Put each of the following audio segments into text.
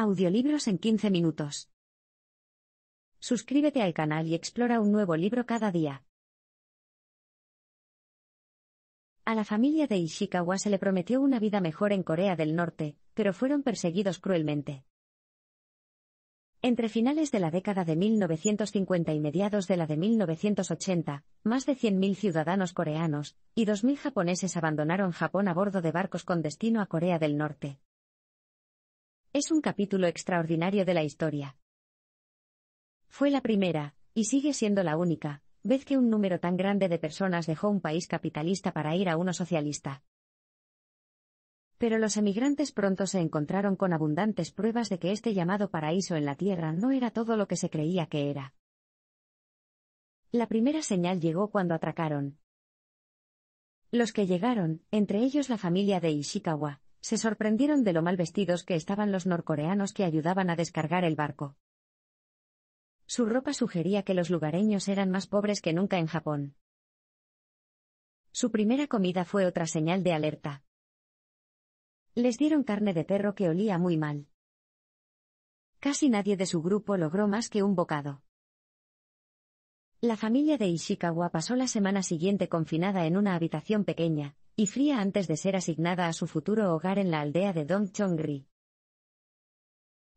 Audiolibros en 15 minutos. Suscríbete al canal y explora un nuevo libro cada día. A la familia de Ishikawa se le prometió una vida mejor en Corea del Norte, pero fueron perseguidos cruelmente. Entre finales de la década de 1950 y mediados de la de 1980, más de 100.000 ciudadanos coreanos y 2.000 japoneses abandonaron Japón a bordo de barcos con destino a Corea del Norte. Es un capítulo extraordinario de la historia. Fue la primera, y sigue siendo la única, vez que un número tan grande de personas dejó un país capitalista para ir a uno socialista. Pero los emigrantes pronto se encontraron con abundantes pruebas de que este llamado paraíso en la tierra no era todo lo que se creía que era. La primera señal llegó cuando atracaron. Los que llegaron, entre ellos la familia de Ishikawa, se sorprendieron de lo mal vestidos que estaban los norcoreanos que ayudaban a descargar el barco. Su ropa sugería que los lugareños eran más pobres que nunca en Japón. Su primera comida fue otra señal de alerta. Les dieron carne de perro que olía muy mal. Casi nadie de su grupo logró más que un bocado. La familia de Ishikawa pasó la semana siguiente confinada en una habitación pequeña, y fría antes de ser asignada a su futuro hogar en la aldea de Dong Chongri.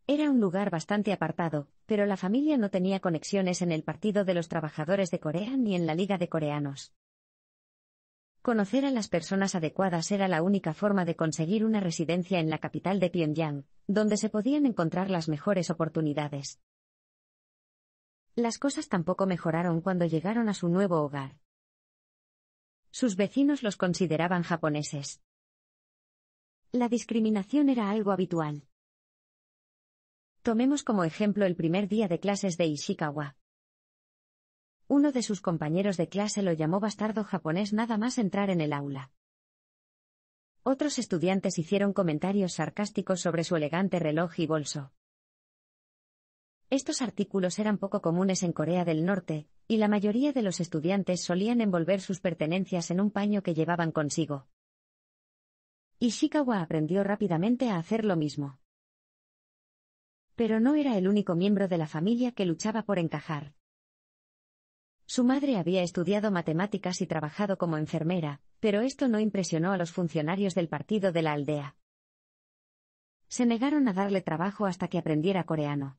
Era un lugar bastante apartado, pero la familia no tenía conexiones en el Partido de los Trabajadores de Corea ni en la Liga de Coreanos. Conocer a las personas adecuadas era la única forma de conseguir una residencia en la capital de Pyongyang, donde se podían encontrar las mejores oportunidades. Las cosas tampoco mejoraron cuando llegaron a su nuevo hogar. Sus vecinos los consideraban japoneses. La discriminación era algo habitual. Tomemos como ejemplo el primer día de clases de Ishikawa. Uno de sus compañeros de clase lo llamó bastardo japonés nada más entrar en el aula. Otros estudiantes hicieron comentarios sarcásticos sobre su elegante reloj y bolso. Estos artículos eran poco comunes en Corea del Norte, y la mayoría de los estudiantes solían envolver sus pertenencias en un paño que llevaban consigo. Ishikawa aprendió rápidamente a hacer lo mismo. Pero no era el único miembro de la familia que luchaba por encajar. Su madre había estudiado matemáticas y trabajado como enfermera, pero esto no impresionó a los funcionarios del partido de la aldea. Se negaron a darle trabajo hasta que aprendiera coreano.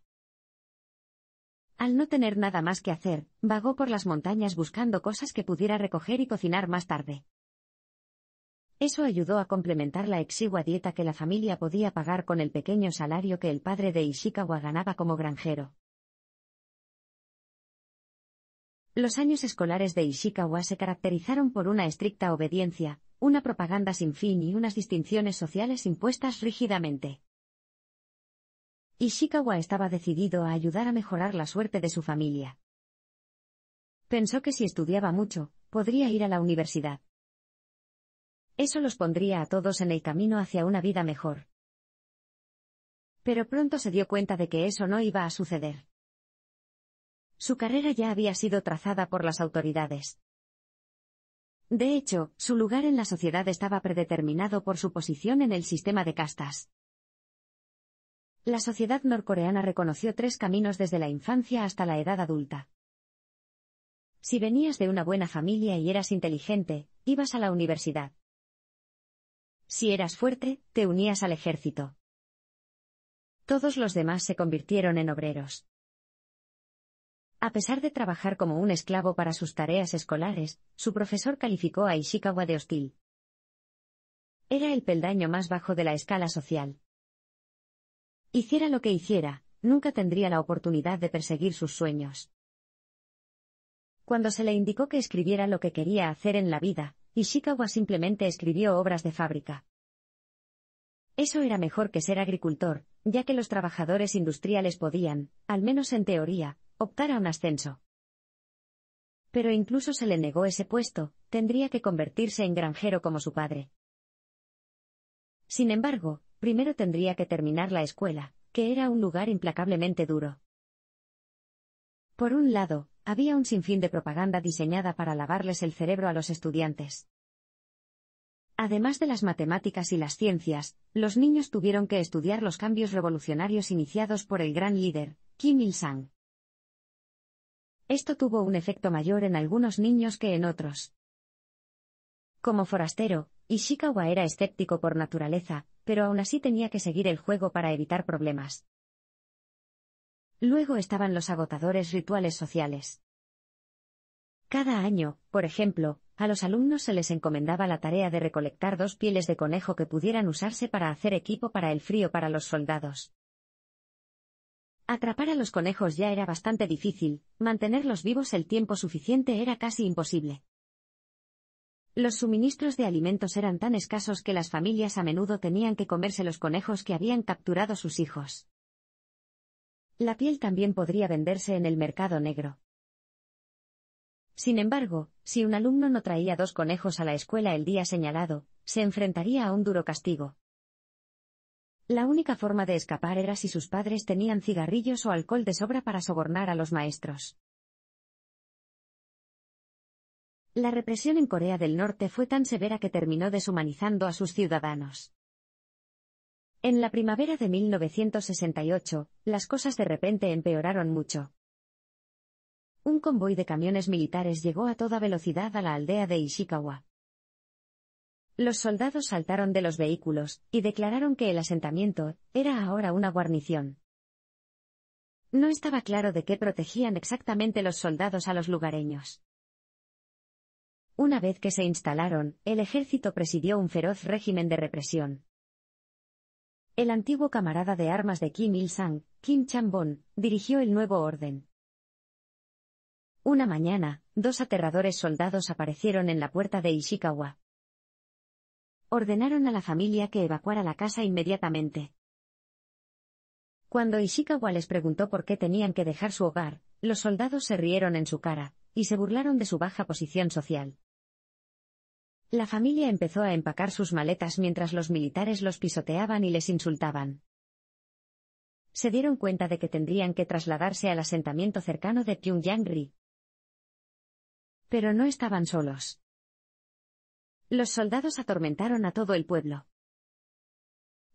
Al no tener nada más que hacer, vagó por las montañas buscando cosas que pudiera recoger y cocinar más tarde. Eso ayudó a complementar la exigua dieta que la familia podía pagar con el pequeño salario que el padre de Ishikawa ganaba como granjero. Los años escolares de Ishikawa se caracterizaron por una estricta obediencia, una propaganda sin fin y unas distinciones sociales impuestas rígidamente. Ishikawa estaba decidido a ayudar a mejorar la suerte de su familia. Pensó que si estudiaba mucho, podría ir a la universidad. Eso los pondría a todos en el camino hacia una vida mejor. Pero pronto se dio cuenta de que eso no iba a suceder. Su carrera ya había sido trazada por las autoridades. De hecho, su lugar en la sociedad estaba predeterminado por su posición en el sistema de castas. La sociedad norcoreana reconoció tres caminos desde la infancia hasta la edad adulta. Si venías de una buena familia y eras inteligente, ibas a la universidad. Si eras fuerte, te unías al ejército. Todos los demás se convirtieron en obreros. A pesar de trabajar como un esclavo para sus tareas escolares, su profesor calificó a Ishikawa de hostil. Era el peldaño más bajo de la escala social. Hiciera lo que hiciera, nunca tendría la oportunidad de perseguir sus sueños. Cuando se le indicó que escribiera lo que quería hacer en la vida, Ishikawa simplemente escribió obras de fábrica. Eso era mejor que ser agricultor, ya que los trabajadores industriales podían, al menos en teoría, optar a un ascenso. Pero incluso se le negó ese puesto, tendría que convertirse en granjero como su padre. Sin embargo, primero tendría que terminar la escuela, que era un lugar implacablemente duro. Por un lado, había un sinfín de propaganda diseñada para lavarles el cerebro a los estudiantes. Además de las matemáticas y las ciencias, los niños tuvieron que estudiar los cambios revolucionarios iniciados por el gran líder, Kim Il-sung. Esto tuvo un efecto mayor en algunos niños que en otros. Como forastero, Ishikawa era escéptico por naturaleza, pero aún así tenía que seguir el juego para evitar problemas. Luego estaban los agotadores rituales sociales. Cada año, por ejemplo, a los alumnos se les encomendaba la tarea de recolectar dos pieles de conejo que pudieran usarse para hacer equipo para el frío para los soldados. Atrapar a los conejos ya era bastante difícil, mantenerlos vivos el tiempo suficiente era casi imposible. Los suministros de alimentos eran tan escasos que las familias a menudo tenían que comerse los conejos que habían capturado sus hijos. La piel también podría venderse en el mercado negro. Sin embargo, si un alumno no traía dos conejos a la escuela el día señalado, se enfrentaría a un duro castigo. La única forma de escapar era si sus padres tenían cigarrillos o alcohol de sobra para sobornar a los maestros. La represión en Corea del Norte fue tan severa que terminó deshumanizando a sus ciudadanos. En la primavera de 1968, las cosas de repente empeoraron mucho. Un convoy de camiones militares llegó a toda velocidad a la aldea de Ishikawa. Los soldados saltaron de los vehículos y declararon que el asentamiento era ahora una guarnición. No estaba claro de qué protegían exactamente los soldados a los lugareños. Una vez que se instalaron, el ejército presidió un feroz régimen de represión. El antiguo camarada de armas de Kim Il-sung, Kim Chambon, dirigió el nuevo orden. Una mañana, dos aterradores soldados aparecieron en la puerta de Ishikawa. Ordenaron a la familia que evacuara la casa inmediatamente. Cuando Ishikawa les preguntó por qué tenían que dejar su hogar, los soldados se rieron en su cara, y se burlaron de su baja posición social. La familia empezó a empacar sus maletas mientras los militares los pisoteaban y les insultaban. Se dieron cuenta de que tendrían que trasladarse al asentamiento cercano de pyongyang Pero no estaban solos. Los soldados atormentaron a todo el pueblo.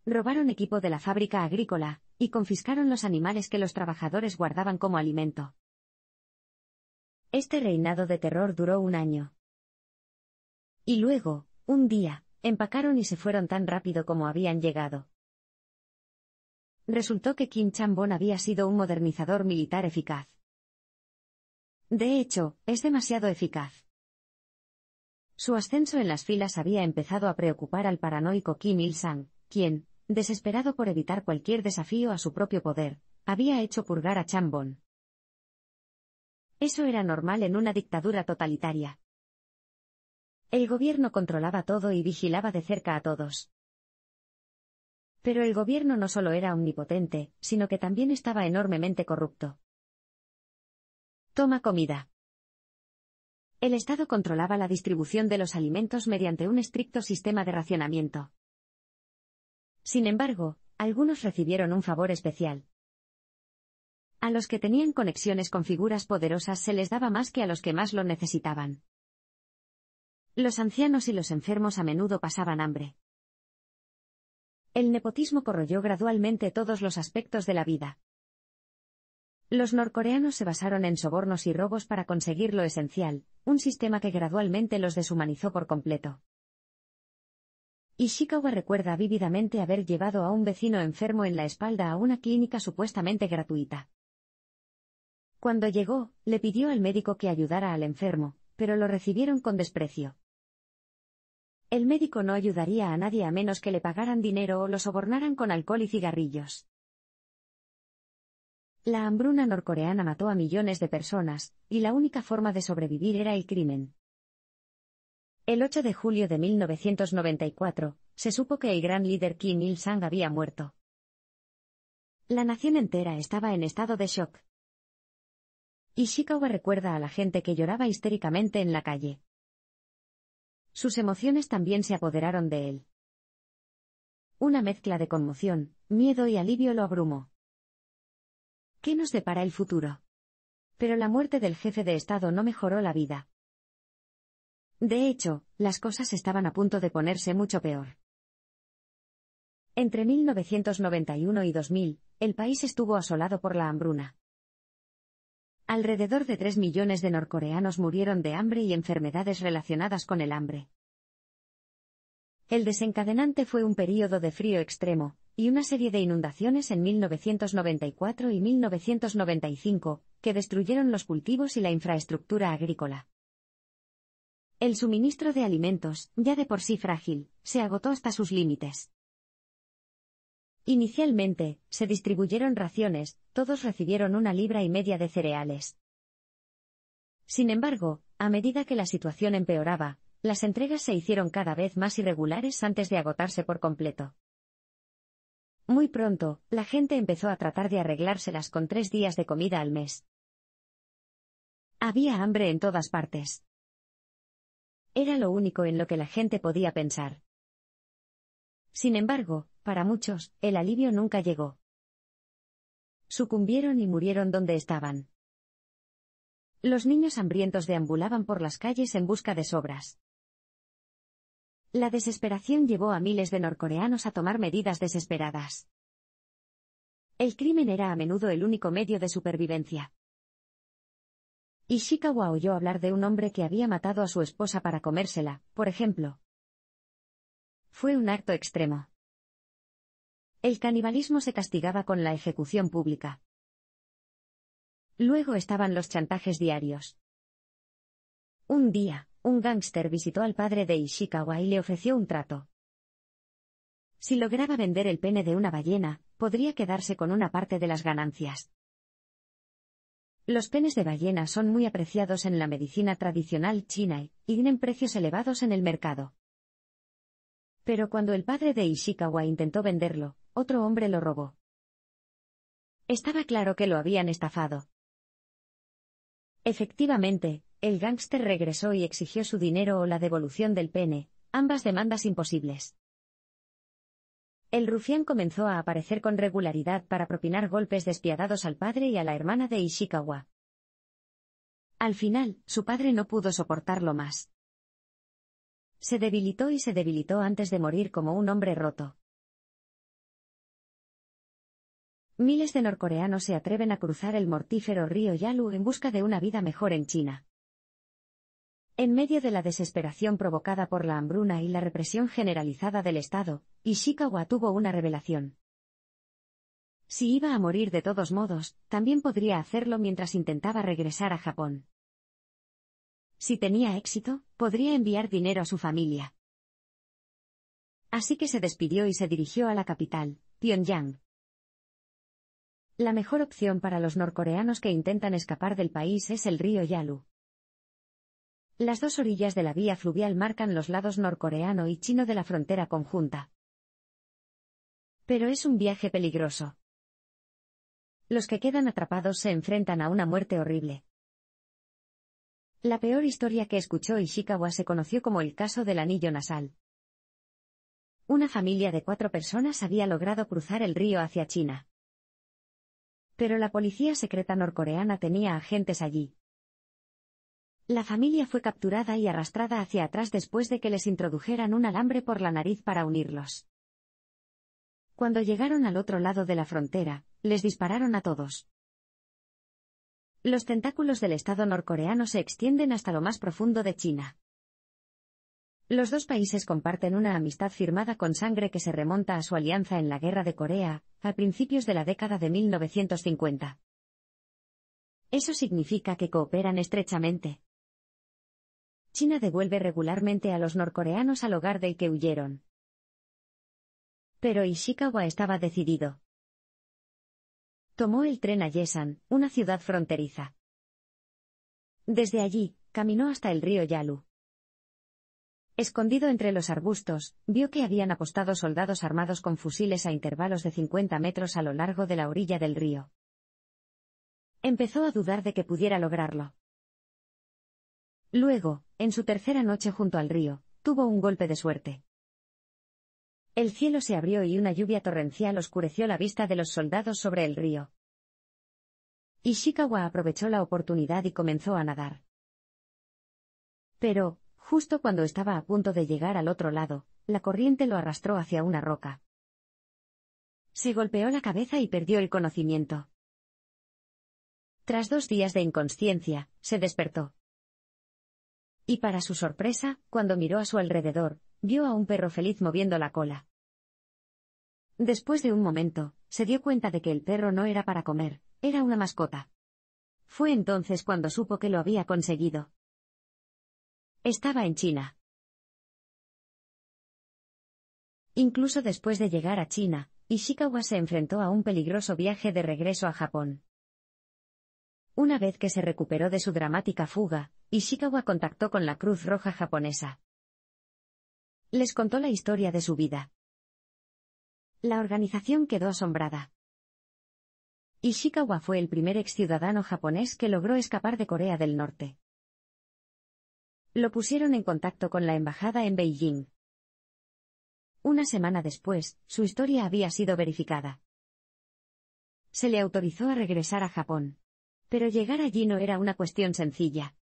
Robaron equipo de la fábrica agrícola, y confiscaron los animales que los trabajadores guardaban como alimento. Este reinado de terror duró un año. Y luego, un día, empacaron y se fueron tan rápido como habían llegado. Resultó que Kim Chambon había sido un modernizador militar eficaz. De hecho, es demasiado eficaz. Su ascenso en las filas había empezado a preocupar al paranoico Kim Il-sung, quien, desesperado por evitar cualquier desafío a su propio poder, había hecho purgar a Chambon. Eso era normal en una dictadura totalitaria. El gobierno controlaba todo y vigilaba de cerca a todos. Pero el gobierno no solo era omnipotente, sino que también estaba enormemente corrupto. Toma comida. El Estado controlaba la distribución de los alimentos mediante un estricto sistema de racionamiento. Sin embargo, algunos recibieron un favor especial. A los que tenían conexiones con figuras poderosas se les daba más que a los que más lo necesitaban. Los ancianos y los enfermos a menudo pasaban hambre. El nepotismo corroyó gradualmente todos los aspectos de la vida. Los norcoreanos se basaron en sobornos y robos para conseguir lo esencial, un sistema que gradualmente los deshumanizó por completo. Ishikawa recuerda vívidamente haber llevado a un vecino enfermo en la espalda a una clínica supuestamente gratuita. Cuando llegó, le pidió al médico que ayudara al enfermo, pero lo recibieron con desprecio. El médico no ayudaría a nadie a menos que le pagaran dinero o lo sobornaran con alcohol y cigarrillos. La hambruna norcoreana mató a millones de personas, y la única forma de sobrevivir era el crimen. El 8 de julio de 1994, se supo que el gran líder Kim Il-sung había muerto. La nación entera estaba en estado de shock. Ishikawa recuerda a la gente que lloraba histéricamente en la calle. Sus emociones también se apoderaron de él. Una mezcla de conmoción, miedo y alivio lo abrumó. ¿Qué nos depara el futuro? Pero la muerte del jefe de Estado no mejoró la vida. De hecho, las cosas estaban a punto de ponerse mucho peor. Entre 1991 y 2000, el país estuvo asolado por la hambruna. Alrededor de 3 millones de norcoreanos murieron de hambre y enfermedades relacionadas con el hambre. El desencadenante fue un período de frío extremo, y una serie de inundaciones en 1994 y 1995, que destruyeron los cultivos y la infraestructura agrícola. El suministro de alimentos, ya de por sí frágil, se agotó hasta sus límites. Inicialmente, se distribuyeron raciones, todos recibieron una libra y media de cereales. Sin embargo, a medida que la situación empeoraba, las entregas se hicieron cada vez más irregulares antes de agotarse por completo. Muy pronto, la gente empezó a tratar de arreglárselas con tres días de comida al mes. Había hambre en todas partes. Era lo único en lo que la gente podía pensar. Sin embargo, para muchos, el alivio nunca llegó. Sucumbieron y murieron donde estaban. Los niños hambrientos deambulaban por las calles en busca de sobras. La desesperación llevó a miles de norcoreanos a tomar medidas desesperadas. El crimen era a menudo el único medio de supervivencia. Ishikawa oyó hablar de un hombre que había matado a su esposa para comérsela, por ejemplo. Fue un acto extremo. El canibalismo se castigaba con la ejecución pública. Luego estaban los chantajes diarios. Un día, un gángster visitó al padre de Ishikawa y le ofreció un trato. Si lograba vender el pene de una ballena, podría quedarse con una parte de las ganancias. Los penes de ballena son muy apreciados en la medicina tradicional china y tienen precios elevados en el mercado. Pero cuando el padre de Ishikawa intentó venderlo, otro hombre lo robó. Estaba claro que lo habían estafado. Efectivamente, el gángster regresó y exigió su dinero o la devolución del pene, ambas demandas imposibles. El rufián comenzó a aparecer con regularidad para propinar golpes despiadados al padre y a la hermana de Ishikawa. Al final, su padre no pudo soportarlo más. Se debilitó y se debilitó antes de morir como un hombre roto. Miles de norcoreanos se atreven a cruzar el mortífero río Yalu en busca de una vida mejor en China. En medio de la desesperación provocada por la hambruna y la represión generalizada del Estado, Ishikawa tuvo una revelación. Si iba a morir de todos modos, también podría hacerlo mientras intentaba regresar a Japón. Si tenía éxito, podría enviar dinero a su familia. Así que se despidió y se dirigió a la capital, Pyongyang. La mejor opción para los norcoreanos que intentan escapar del país es el río Yalu. Las dos orillas de la vía fluvial marcan los lados norcoreano y chino de la frontera conjunta. Pero es un viaje peligroso. Los que quedan atrapados se enfrentan a una muerte horrible. La peor historia que escuchó Ishikawa se conoció como el caso del anillo nasal. Una familia de cuatro personas había logrado cruzar el río hacia China. Pero la policía secreta norcoreana tenía agentes allí. La familia fue capturada y arrastrada hacia atrás después de que les introdujeran un alambre por la nariz para unirlos. Cuando llegaron al otro lado de la frontera, les dispararon a todos. Los tentáculos del Estado norcoreano se extienden hasta lo más profundo de China. Los dos países comparten una amistad firmada con sangre que se remonta a su alianza en la Guerra de Corea, a principios de la década de 1950. Eso significa que cooperan estrechamente. China devuelve regularmente a los norcoreanos al hogar del que huyeron. Pero Ishikawa estaba decidido. Tomó el tren a Yesan, una ciudad fronteriza. Desde allí, caminó hasta el río Yalu. Escondido entre los arbustos, vio que habían apostado soldados armados con fusiles a intervalos de 50 metros a lo largo de la orilla del río. Empezó a dudar de que pudiera lograrlo. Luego, en su tercera noche junto al río, tuvo un golpe de suerte. El cielo se abrió y una lluvia torrencial oscureció la vista de los soldados sobre el río. Ishikawa aprovechó la oportunidad y comenzó a nadar. Pero, Justo cuando estaba a punto de llegar al otro lado, la corriente lo arrastró hacia una roca. Se golpeó la cabeza y perdió el conocimiento. Tras dos días de inconsciencia, se despertó. Y para su sorpresa, cuando miró a su alrededor, vio a un perro feliz moviendo la cola. Después de un momento, se dio cuenta de que el perro no era para comer, era una mascota. Fue entonces cuando supo que lo había conseguido. Estaba en China. Incluso después de llegar a China, Ishikawa se enfrentó a un peligroso viaje de regreso a Japón. Una vez que se recuperó de su dramática fuga, Ishikawa contactó con la Cruz Roja japonesa. Les contó la historia de su vida. La organización quedó asombrada. Ishikawa fue el primer ex ciudadano japonés que logró escapar de Corea del Norte lo pusieron en contacto con la embajada en Beijing. Una semana después, su historia había sido verificada. Se le autorizó a regresar a Japón. Pero llegar allí no era una cuestión sencilla.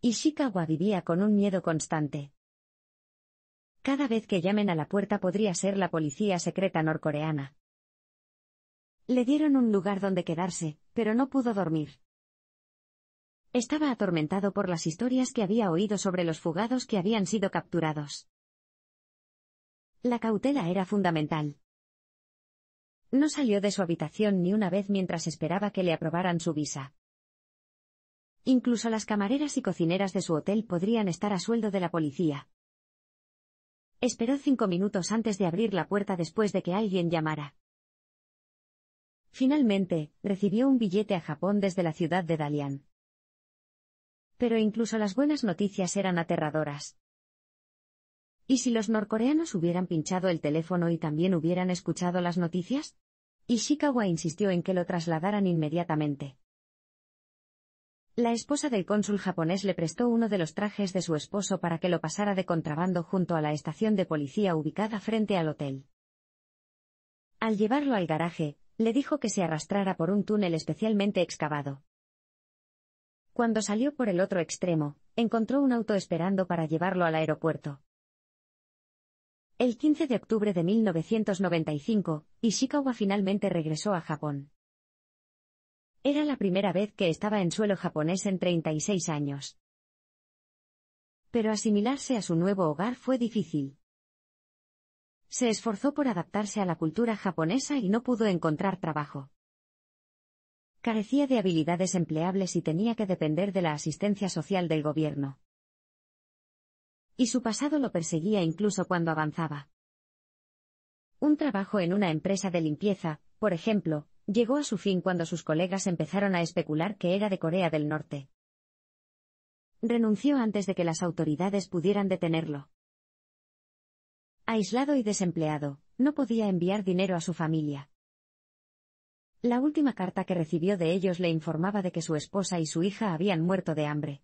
Ishikawa vivía con un miedo constante. Cada vez que llamen a la puerta podría ser la policía secreta norcoreana. Le dieron un lugar donde quedarse, pero no pudo dormir. Estaba atormentado por las historias que había oído sobre los fugados que habían sido capturados. La cautela era fundamental. No salió de su habitación ni una vez mientras esperaba que le aprobaran su visa. Incluso las camareras y cocineras de su hotel podrían estar a sueldo de la policía. Esperó cinco minutos antes de abrir la puerta después de que alguien llamara. Finalmente, recibió un billete a Japón desde la ciudad de Dalian. Pero incluso las buenas noticias eran aterradoras. ¿Y si los norcoreanos hubieran pinchado el teléfono y también hubieran escuchado las noticias? Ishikawa insistió en que lo trasladaran inmediatamente. La esposa del cónsul japonés le prestó uno de los trajes de su esposo para que lo pasara de contrabando junto a la estación de policía ubicada frente al hotel. Al llevarlo al garaje, le dijo que se arrastrara por un túnel especialmente excavado. Cuando salió por el otro extremo, encontró un auto esperando para llevarlo al aeropuerto. El 15 de octubre de 1995, Ishikawa finalmente regresó a Japón. Era la primera vez que estaba en suelo japonés en 36 años. Pero asimilarse a su nuevo hogar fue difícil. Se esforzó por adaptarse a la cultura japonesa y no pudo encontrar trabajo. Carecía de habilidades empleables y tenía que depender de la asistencia social del gobierno. Y su pasado lo perseguía incluso cuando avanzaba. Un trabajo en una empresa de limpieza, por ejemplo, llegó a su fin cuando sus colegas empezaron a especular que era de Corea del Norte. Renunció antes de que las autoridades pudieran detenerlo. Aislado y desempleado, no podía enviar dinero a su familia. La última carta que recibió de ellos le informaba de que su esposa y su hija habían muerto de hambre.